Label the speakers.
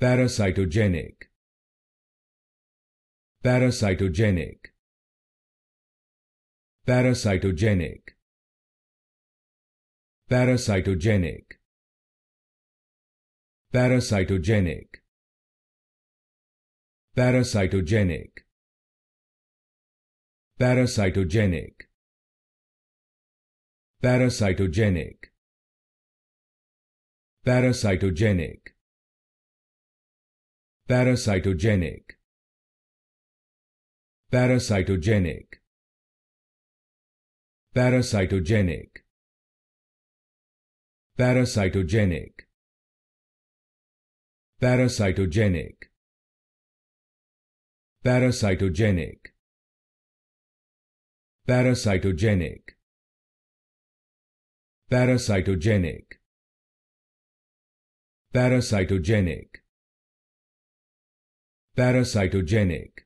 Speaker 1: Parasitogenic Parasitogenic Parasitogenic Parasitogenic Parasitogenic Parasitogenic Parasitogenic Parasitogenic Parasitogenic Parasitogenic Parasitogenic Parasitogenic Parasitogenic Parasitogenic Parasitogenic Parasitogenic Parasitogenic Parasitogenic parasitogenic